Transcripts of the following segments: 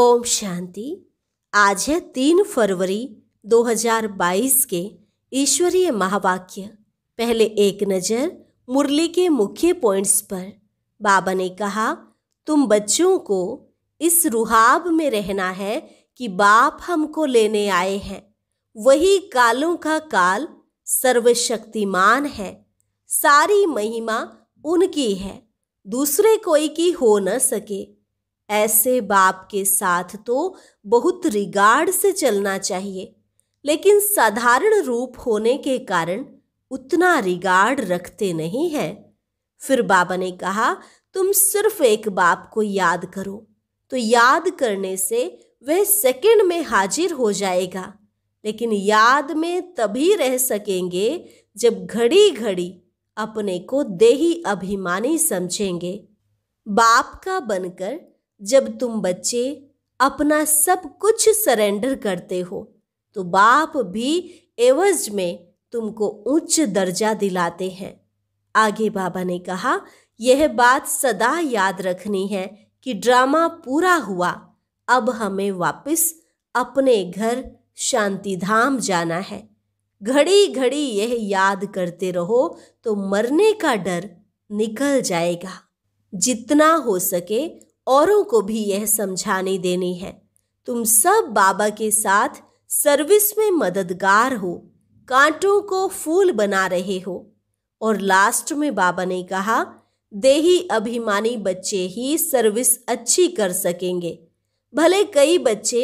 ओम शांति आज है तीन फरवरी 2022 के ईश्वरीय महावाक्य पहले एक नज़र मुरली के मुख्य पॉइंट्स पर बाबा ने कहा तुम बच्चों को इस रुहाब में रहना है कि बाप हमको लेने आए हैं वही कालों का काल सर्वशक्तिमान है सारी महिमा उनकी है दूसरे कोई की हो न सके ऐसे बाप के साथ तो बहुत रिगार्ड से चलना चाहिए लेकिन साधारण रूप होने के कारण उतना रिगार्ड रखते नहीं है फिर बाबा ने कहा तुम सिर्फ एक बाप को याद करो तो याद करने से वह सेकंड में हाजिर हो जाएगा लेकिन याद में तभी रह सकेंगे जब घड़ी घड़ी अपने को देही अभिमानी समझेंगे बाप का बनकर जब तुम बच्चे अपना सब कुछ सरेंडर करते हो तो बाप भी एवज में तुमको उच्च दर्जा दिलाते हैं आगे बाबा ने कहा यह बात सदा याद रखनी है कि ड्रामा पूरा हुआ अब हमें वापस अपने घर शांति धाम जाना है घड़ी घड़ी यह याद करते रहो तो मरने का डर निकल जाएगा जितना हो सके औरों को भी यह समझाने देनी है तुम सब बाबा के साथ सर्विस में मददगार हो कांटों को फूल बना रहे हो और लास्ट में बाबा ने कहा देही अभिमानी बच्चे ही सर्विस अच्छी कर सकेंगे भले कई बच्चे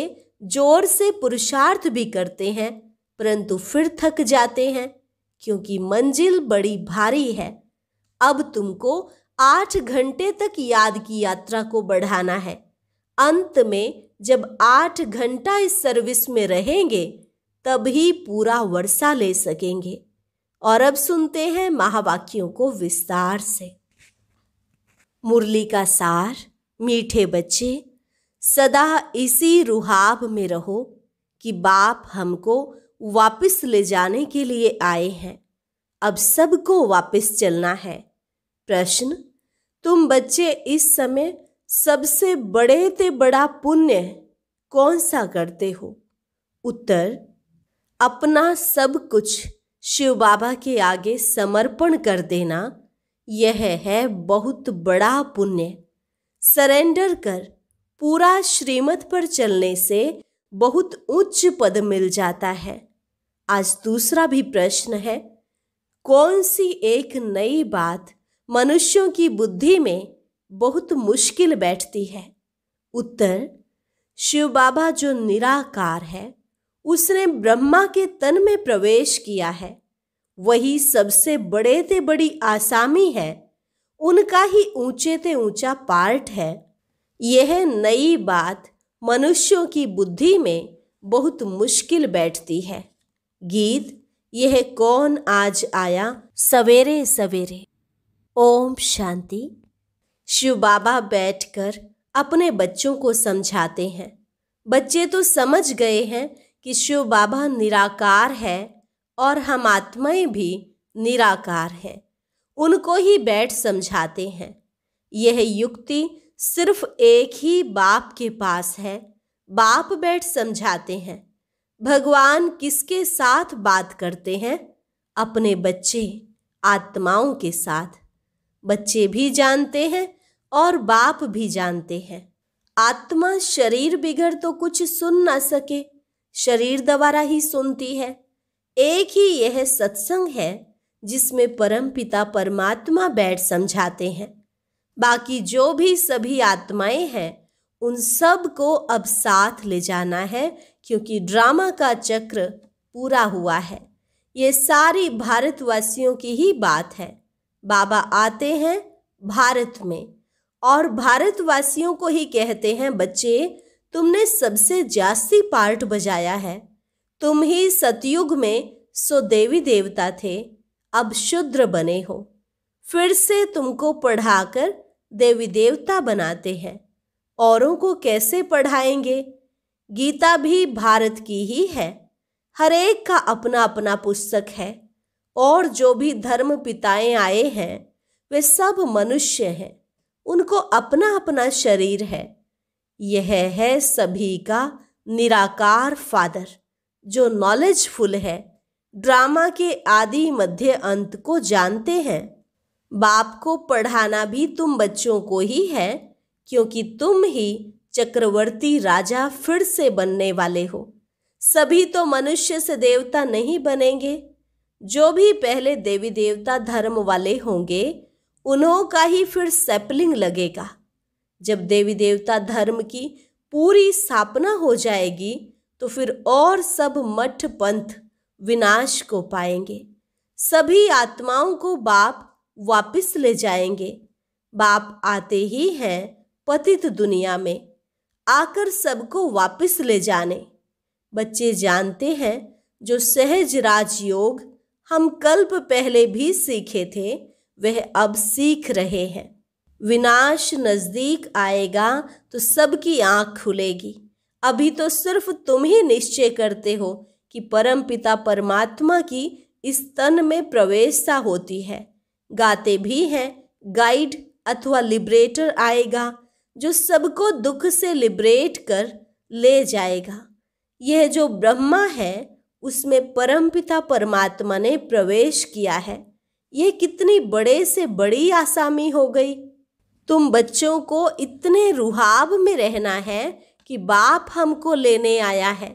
जोर से पुरुषार्थ भी करते हैं परंतु फिर थक जाते हैं क्योंकि मंजिल बड़ी भारी है अब तुमको आठ घंटे तक याद की यात्रा को बढ़ाना है अंत में जब आठ घंटा इस सर्विस में रहेंगे तभी पूरा वर्षा ले सकेंगे और अब सुनते हैं महावाक्यों को विस्तार से मुरली का सार मीठे बच्चे सदा इसी रुहाब में रहो कि बाप हमको वापस ले जाने के लिए आए हैं अब सबको वापस चलना है प्रश्न तुम बच्चे इस समय सबसे बड़े ते बड़ा पुण्य कौन सा करते हो उत्तर अपना सब कुछ शिव बाबा के आगे समर्पण कर देना यह है बहुत बड़ा पुण्य सरेंडर कर पूरा श्रीमत पर चलने से बहुत उच्च पद मिल जाता है आज दूसरा भी प्रश्न है कौन सी एक नई बात मनुष्यों की बुद्धि में बहुत मुश्किल बैठती है उत्तर शिव बाबा जो निराकार है उसने ब्रह्मा के तन में प्रवेश किया है वही सबसे बड़े ते बड़ी आसामी है उनका ही ऊंचे से ऊंचा पार्ट है यह नई बात मनुष्यों की बुद्धि में बहुत मुश्किल बैठती है गीत यह कौन आज आया सवेरे सवेरे ओम शांति शिव बाबा बैठकर अपने बच्चों को समझाते हैं बच्चे तो समझ गए हैं कि शिव बाबा निराकार है और हम आत्माएं भी निराकार हैं उनको ही बैठ समझाते हैं यह युक्ति सिर्फ एक ही बाप के पास है बाप बैठ समझाते हैं भगवान किसके साथ बात करते हैं अपने बच्चे आत्माओं के साथ बच्चे भी जानते हैं और बाप भी जानते हैं आत्मा शरीर बिगड़ तो कुछ सुन ना सके शरीर द्वारा ही सुनती है एक ही यह सत्संग है जिसमें परमपिता परमात्मा बैठ समझाते हैं बाकी जो भी सभी आत्माएं हैं उन सब को अब साथ ले जाना है क्योंकि ड्रामा का चक्र पूरा हुआ है ये सारी भारतवासियों की ही बात है बाबा आते हैं भारत में और भारतवासियों को ही कहते हैं बच्चे तुमने सबसे जास्ती पार्ट बजाया है तुम ही सतयुग में सो देवी देवता थे अब शुद्र बने हो फिर से तुमको पढ़ाकर देवी देवता बनाते हैं औरों को कैसे पढ़ाएंगे गीता भी भारत की ही है हरेक का अपना अपना पुस्तक है और जो भी धर्म पिताएं आए हैं वे सब मनुष्य हैं उनको अपना अपना शरीर है यह है सभी का निराकार फादर जो नॉलेजफुल है ड्रामा के आदि मध्य अंत को जानते हैं बाप को पढ़ाना भी तुम बच्चों को ही है क्योंकि तुम ही चक्रवर्ती राजा फिर से बनने वाले हो सभी तो मनुष्य से देवता नहीं बनेंगे जो भी पहले देवी देवता धर्म वाले होंगे उन्हों का ही फिर सैपलिंग लगेगा जब देवी देवता धर्म की पूरी स्थापना हो जाएगी तो फिर और सब मठ पंथ विनाश को पाएंगे सभी आत्माओं को बाप वापस ले जाएंगे बाप आते ही हैं पतित दुनिया में आकर सबको वापस ले जाने बच्चे जानते हैं जो सहज राजयोग योग हम कल्प पहले भी सीखे थे वह अब सीख रहे हैं विनाश नज़दीक आएगा तो सबकी आँख खुलेगी अभी तो सिर्फ तुम ही निश्चय करते हो कि परम पिता परमात्मा की इस तन में प्रवेशता होती है गाते भी हैं गाइड अथवा लिबरेटर आएगा जो सबको दुख से लिबरेट कर ले जाएगा यह जो ब्रह्मा है उसमें परमपिता परमात्मा ने प्रवेश किया है ये कितनी बड़े से बड़ी आसामी हो गई तुम बच्चों को इतने रुहाब में रहना है कि बाप हमको लेने आया है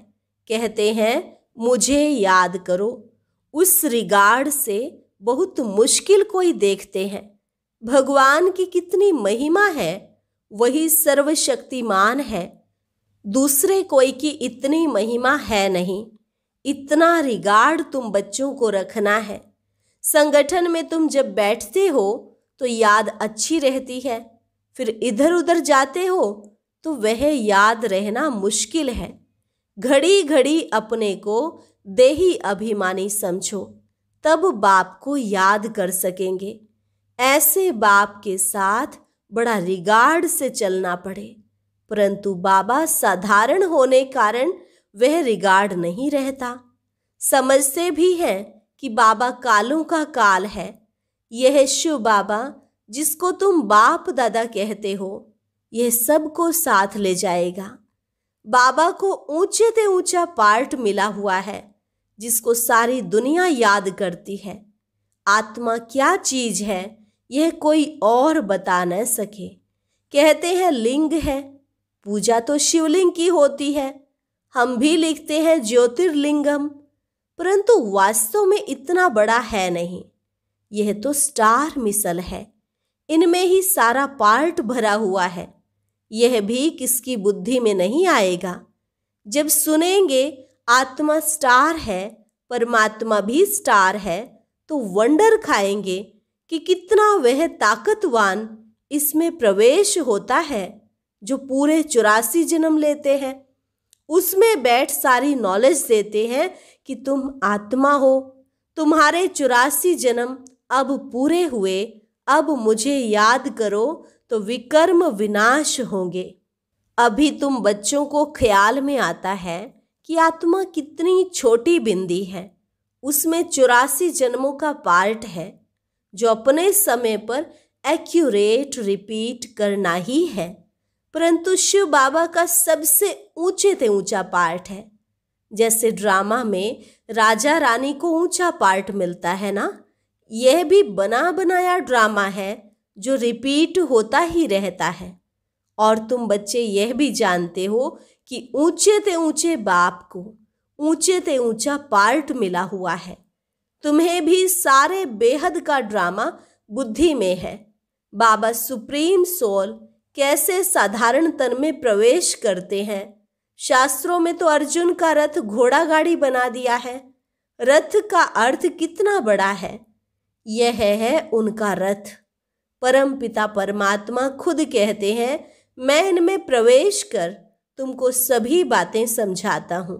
कहते हैं मुझे याद करो उस रिगार्ड से बहुत मुश्किल कोई देखते हैं भगवान की कितनी महिमा है वही सर्वशक्तिमान है दूसरे कोई की इतनी महिमा है नहीं इतना रिगार्ड तुम बच्चों को रखना है संगठन में तुम जब बैठते हो तो याद अच्छी रहती है फिर इधर उधर जाते हो तो वह याद रहना मुश्किल है घड़ी घड़ी अपने को देही अभिमानी समझो तब बाप को याद कर सकेंगे ऐसे बाप के साथ बड़ा रिगार्ड से चलना पड़े परंतु बाबा साधारण होने कारण वह रिगार्ड नहीं रहता समझते भी हैं कि बाबा कालों का काल है यह शिव बाबा जिसको तुम बाप दादा कहते हो यह सबको साथ ले जाएगा बाबा को ऊंचे से ऊंचा पार्ट मिला हुआ है जिसको सारी दुनिया याद करती है आत्मा क्या चीज है यह कोई और बता न सके कहते हैं लिंग है पूजा तो शिवलिंग की होती है हम भी लिखते हैं ज्योतिर्लिंगम परंतु वास्तव में इतना बड़ा है नहीं यह तो स्टार मिसल है इनमें ही सारा पार्ट भरा हुआ है यह भी किसकी बुद्धि में नहीं आएगा जब सुनेंगे आत्मा स्टार है परमात्मा भी स्टार है तो वंडर खाएंगे कि कितना वह ताकतवान इसमें प्रवेश होता है जो पूरे चौरासी जन्म लेते हैं उसमें बैठ सारी नॉलेज देते हैं कि तुम आत्मा हो तुम्हारे चौरासी जन्म अब पूरे हुए अब मुझे याद करो तो विकर्म विनाश होंगे अभी तुम बच्चों को ख्याल में आता है कि आत्मा कितनी छोटी बिंदी है उसमें चौरासी जन्मों का पार्ट है जो अपने समय पर एक्यूरेट रिपीट करना ही है परंतु शिव बाबा का सबसे ऊंचे से ऊंचा पार्ट है जैसे ड्रामा में राजा रानी को ऊंचा पार्ट मिलता है ना यह भी बना बनाया ड्रामा है जो रिपीट होता ही रहता है और तुम बच्चे यह भी जानते हो कि ऊंचे से ऊंचे बाप को ऊंचे से ऊंचा पार्ट मिला हुआ है तुम्हें भी सारे बेहद का ड्रामा बुद्धि में है बाबा सुप्रीम सोल कैसे साधारण तन में प्रवेश करते हैं शास्त्रों में तो अर्जुन का रथ घोड़ा गाड़ी बना दिया है रथ का अर्थ कितना बड़ा है यह है उनका रथ परम पिता परमात्मा खुद कहते हैं मैं इनमें प्रवेश कर तुमको सभी बातें समझाता हूँ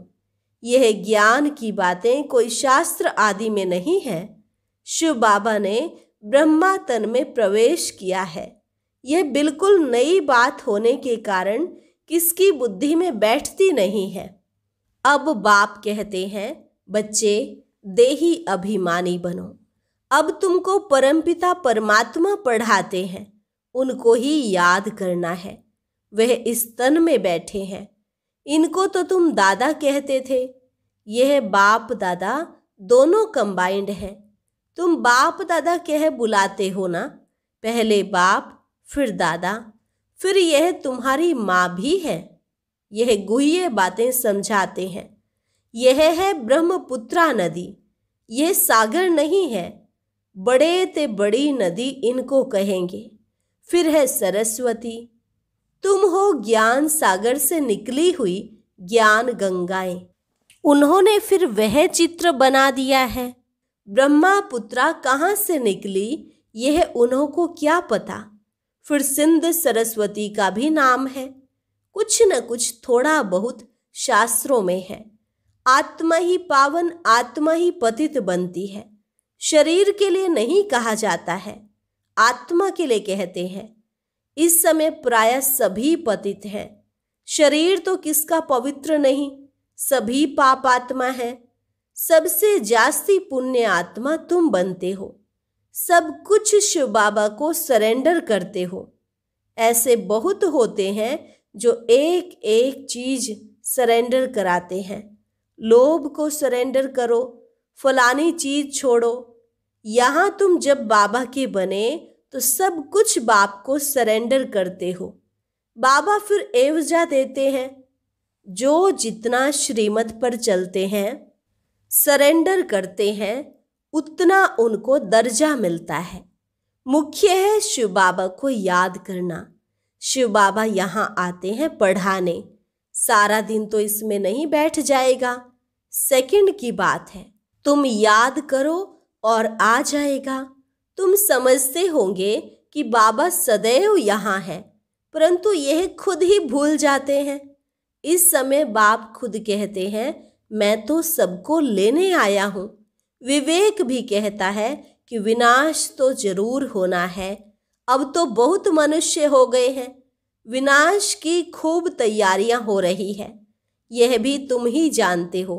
यह ज्ञान की बातें कोई शास्त्र आदि में नहीं है शिव बाबा ने ब्रह्मा तन में प्रवेश किया है यह बिल्कुल नई बात होने के कारण किसकी बुद्धि में बैठती नहीं है अब बाप कहते हैं बच्चे देही अभिमानी बनो अब तुमको परमपिता परमात्मा पढ़ाते हैं उनको ही याद करना है वह इस तन में बैठे हैं इनको तो तुम दादा कहते थे यह बाप दादा दोनों कंबाइंड हैं तुम बाप दादा कह बुलाते हो ना पहले बाप फिर दादा फिर यह तुम्हारी माँ भी है यह गुहे बातें समझाते हैं यह है ब्रह्मपुत्रा नदी यह सागर नहीं है बड़े ते बड़ी नदी इनको कहेंगे फिर है सरस्वती तुम हो ज्ञान सागर से निकली हुई ज्ञान गंगाएं उन्होंने फिर वह चित्र बना दिया है ब्रह्मा पुत्रा कहाँ से निकली यह उन्हों को क्या पता फिर सिंध सरस्वती का भी नाम है कुछ न कुछ थोड़ा बहुत शास्त्रों में है आत्मा ही पावन आत्मा ही पतित बनती है शरीर के लिए नहीं कहा जाता है आत्मा के लिए कहते हैं इस समय प्राय सभी पतित हैं शरीर तो किसका पवित्र नहीं सभी पाप आत्मा है सबसे जास्ती पुण्य आत्मा तुम बनते हो सब कुछ शिव बाबा को सरेंडर करते हो ऐसे बहुत होते हैं जो एक एक चीज सरेंडर कराते हैं लोभ को सरेंडर करो फलानी चीज छोड़ो यहाँ तुम जब बाबा के बने तो सब कुछ बाप को सरेंडर करते हो बाबा फिर एवजा देते हैं जो जितना श्रीमत पर चलते हैं सरेंडर करते हैं उतना उनको दर्जा मिलता है मुख्य है शिव बाबा को याद करना शिव बाबा यहाँ आते हैं पढ़ाने सारा दिन तो इसमें नहीं बैठ जाएगा सेकंड की बात है तुम याद करो और आ जाएगा तुम समझते होंगे कि बाबा सदैव यहाँ है परंतु यह खुद ही भूल जाते हैं इस समय बाप खुद कहते हैं मैं तो सबको लेने आया हूँ विवेक भी कहता है कि विनाश तो जरूर होना है अब तो बहुत मनुष्य हो गए हैं विनाश की खूब तैयारियां हो रही है यह भी तुम ही जानते हो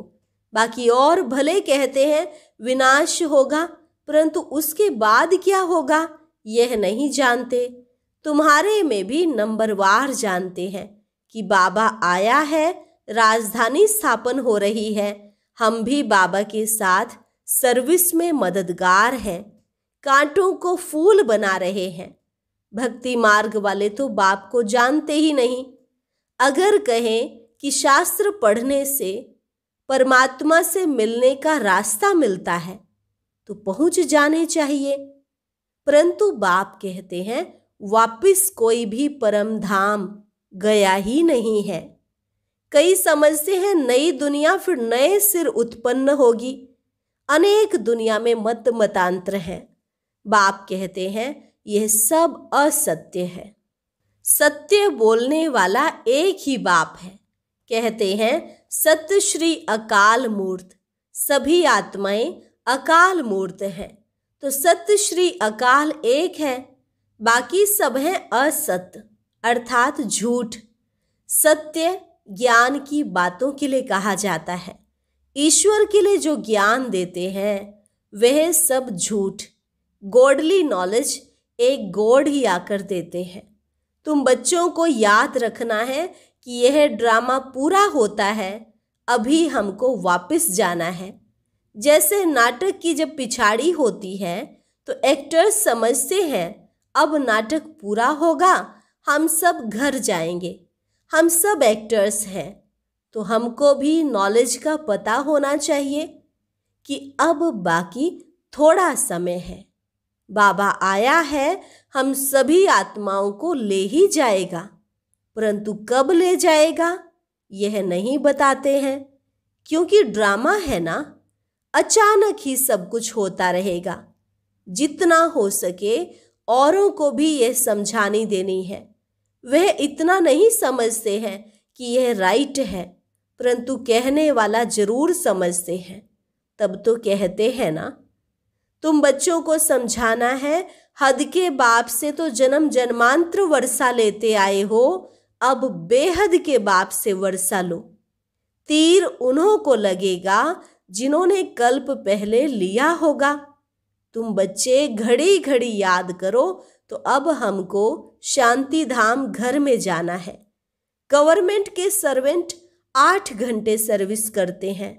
बाकी और भले कहते हैं विनाश होगा परंतु उसके बाद क्या होगा यह नहीं जानते तुम्हारे में भी नंबरवार जानते हैं कि बाबा आया है राजधानी स्थापन हो रही है हम भी बाबा के साथ सर्विस में मददगार हैं कांटों को फूल बना रहे हैं भक्ति मार्ग वाले तो बाप को जानते ही नहीं अगर कहें कि शास्त्र पढ़ने से परमात्मा से मिलने का रास्ता मिलता है तो पहुंच जाने चाहिए परंतु बाप कहते हैं वापिस कोई भी परम धाम गया ही नहीं है कई समझते हैं नई दुनिया फिर नए सिर उत्पन्न होगी अनेक दुनिया में मत मतांतर हैं बाप कहते हैं यह सब असत्य है सत्य बोलने वाला एक ही बाप है कहते हैं सत्य श्री अकाल मूर्त सभी आत्माएं अकाल मूर्त हैं तो सत्य श्री अकाल एक है बाकी सब हैं असत्य अर्थात झूठ सत्य ज्ञान की बातों के लिए कहा जाता है ईश्वर के लिए जो ज्ञान देते हैं वह सब झूठ गॉडली नॉलेज एक गॉड ही आकर देते हैं तुम बच्चों को याद रखना है कि यह ड्रामा पूरा होता है अभी हमको वापस जाना है जैसे नाटक की जब पिछाड़ी होती है तो एक्टर्स समझते हैं अब नाटक पूरा होगा हम सब घर जाएंगे हम सब एक्टर्स हैं तो हमको भी नॉलेज का पता होना चाहिए कि अब बाकी थोड़ा समय है बाबा आया है हम सभी आत्माओं को ले ही जाएगा परंतु कब ले जाएगा यह नहीं बताते हैं क्योंकि ड्रामा है ना अचानक ही सब कुछ होता रहेगा जितना हो सके औरों को भी यह समझानी देनी है वह इतना नहीं समझते हैं कि यह राइट है परंतु कहने वाला जरूर समझते हैं तब तो कहते हैं ना तुम बच्चों को समझाना है हद के बाप से तो जन्म जन्मांतर वर्षा लेते आए हो अब बेहद के बाप से वर्षा लो तीर उन्हों को लगेगा जिन्होंने कल्प पहले लिया होगा तुम बच्चे घड़ी घड़ी याद करो तो अब हमको शांति धाम घर में जाना है गवर्नमेंट के सर्वेंट आठ घंटे सर्विस करते हैं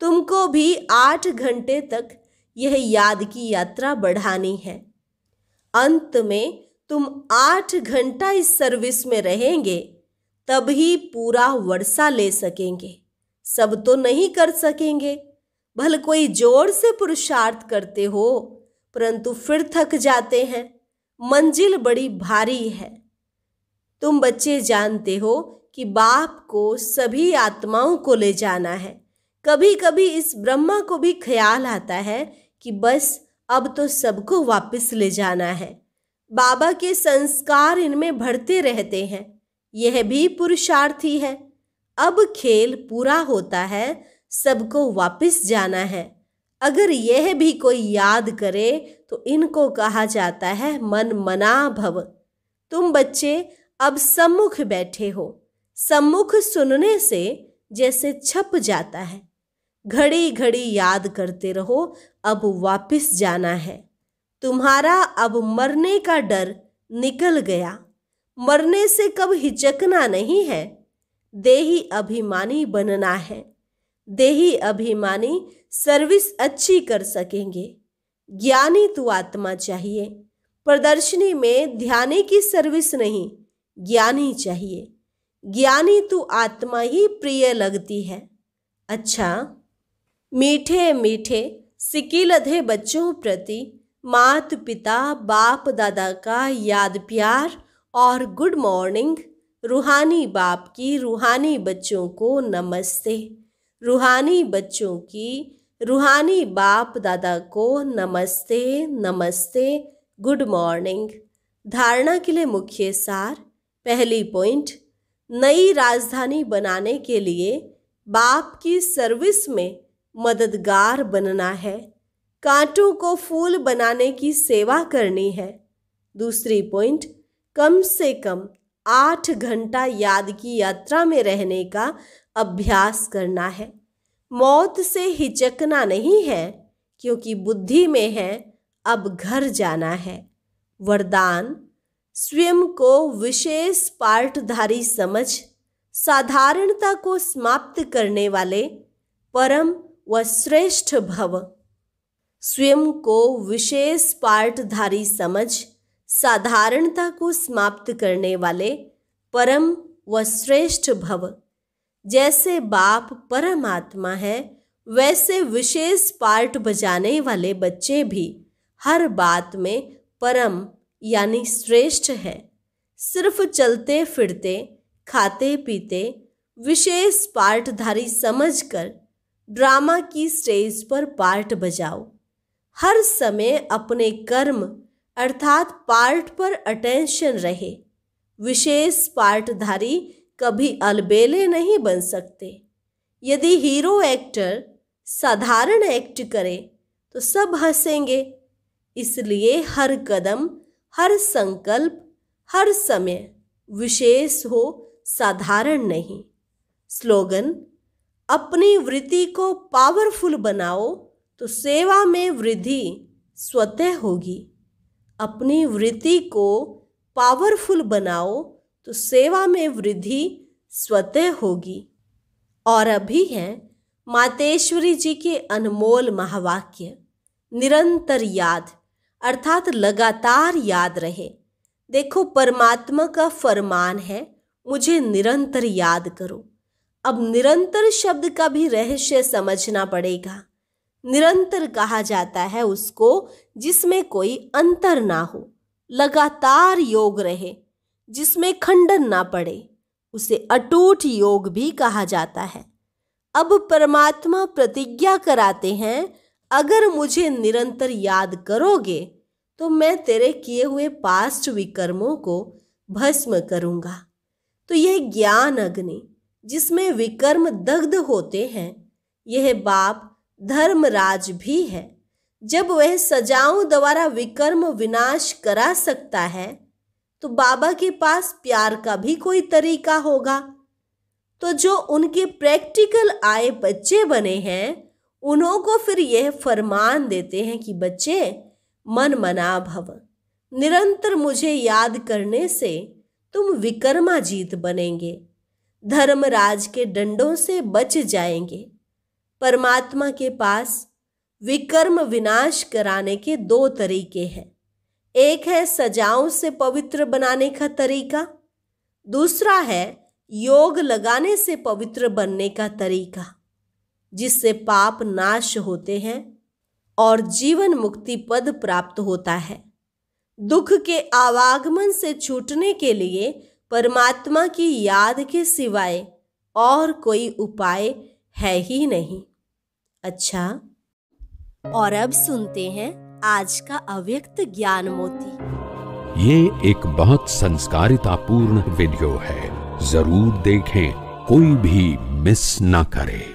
तुमको भी आठ घंटे तक यह याद की यात्रा बढ़ानी है अंत में तुम आठ घंटा इस सर्विस में रहेंगे तभी पूरा वर्षा ले सकेंगे सब तो नहीं कर सकेंगे भल कोई जोर से पुरुषार्थ करते हो परंतु फिर थक जाते हैं मंजिल बड़ी भारी है तुम बच्चे जानते हो कि बाप को सभी आत्माओं को ले जाना है कभी कभी इस ब्रह्मा को भी ख्याल आता है कि बस अब तो सबको वापस ले जाना है बाबा के संस्कार इनमें भरते रहते हैं यह भी पुरुषार्थी है अब खेल पूरा होता है सबको वापस जाना है अगर यह भी कोई याद करे तो इनको कहा जाता है मन मना भव तुम बच्चे अब सम्मुख बैठे हो सम्मुख सुनने से जैसे छप जाता है घड़ी घड़ी याद करते रहो अब वापस जाना है तुम्हारा अब मरने का डर निकल गया मरने से कब हिचकना नहीं है देही अभिमानी बनना है देही अभिमानी सर्विस अच्छी कर सकेंगे ज्ञानी तो आत्मा चाहिए प्रदर्शनी में ध्यानी की सर्विस नहीं ज्ञानी चाहिए ज्ञानी तो आत्मा ही प्रिय लगती है अच्छा मीठे मीठे सिकिलधे बच्चों प्रति मात पिता बाप दादा का याद प्यार और गुड मॉर्निंग रूहानी बाप की रूहानी बच्चों को नमस्ते रूहानी बच्चों की रूहानी बाप दादा को नमस्ते नमस्ते गुड मॉर्निंग धारणा के लिए मुख्य सार पहली पॉइंट नई राजधानी बनाने के लिए बाप की सर्विस में मददगार बनना है कांटों को फूल बनाने की सेवा करनी है दूसरी पॉइंट कम से कम आठ घंटा याद की यात्रा में रहने का अभ्यास करना है मौत से हिचकना नहीं है क्योंकि बुद्धि में है अब घर जाना है वरदान स्वयं को विशेष पाठधारी समझ साधारणता को समाप्त करने वाले परम व श्रेष्ठ भव स्वयं को विशेष पाठधारी समझ साधारणता को समाप्त करने वाले परम व श्रेष्ठ भव जैसे बाप परमात्मा है वैसे विशेष पाठ बजाने वाले बच्चे भी हर बात में परम यानी श्रेष्ठ है सिर्फ चलते फिरते खाते पीते विशेष पार्टधारी समझकर ड्रामा की स्टेज पर पार्ट बजाओ हर समय अपने कर्म अर्थात पार्ट पर अटेंशन रहे विशेष पार्टधारी कभी अलबेले नहीं बन सकते यदि हीरो एक्टर साधारण एक्ट करे तो सब हंसेंगे इसलिए हर कदम हर संकल्प हर समय विशेष हो साधारण नहीं स्लोगन अपनी वृत्ति को पावरफुल बनाओ तो सेवा में वृद्धि स्वतः होगी अपनी वृत्ति को पावरफुल बनाओ तो सेवा में वृद्धि स्वतः होगी और अभी है मातेश्वरी जी के अनमोल महावाक्य निरंतर याद अर्थात लगातार याद रहे देखो परमात्मा का फरमान है मुझे निरंतर याद करो अब निरंतर शब्द का भी रहस्य समझना पड़ेगा निरंतर कहा जाता है उसको जिसमें कोई अंतर ना हो लगातार योग रहे जिसमें खंडन ना पड़े उसे अटूट योग भी कहा जाता है अब परमात्मा प्रतिज्ञा कराते हैं अगर मुझे निरंतर याद करोगे तो मैं तेरे किए हुए पास्ट विकर्मों को भस्म करूँगा तो यह ज्ञान अग्नि जिसमें विकर्म दग्ध होते हैं यह बाप धर्मराज भी है जब वह सजाओं द्वारा विकर्म विनाश करा सकता है तो बाबा के पास प्यार का भी कोई तरीका होगा तो जो उनके प्रैक्टिकल आए बच्चे बने हैं उन्हों को फिर यह फरमान देते हैं कि बच्चे मन मना भव निरंतर मुझे याद करने से तुम विकर्माजीत बनेंगे धर्मराज के डंडों से बच जाएंगे परमात्मा के पास विकर्म विनाश कराने के दो तरीके हैं एक है सजाओं से पवित्र बनाने का तरीका दूसरा है योग लगाने से पवित्र बनने का तरीका जिससे पाप नाश होते हैं और जीवन मुक्ति पद प्राप्त होता है दुख के आवागमन से छूटने के लिए परमात्मा की याद के सिवाय और कोई उपाय है ही नहीं अच्छा और अब सुनते हैं आज का अव्यक्त ज्ञान मोती ये एक बहुत संस्कारिता पूर्ण वीडियो है जरूर देखें कोई भी मिस ना करे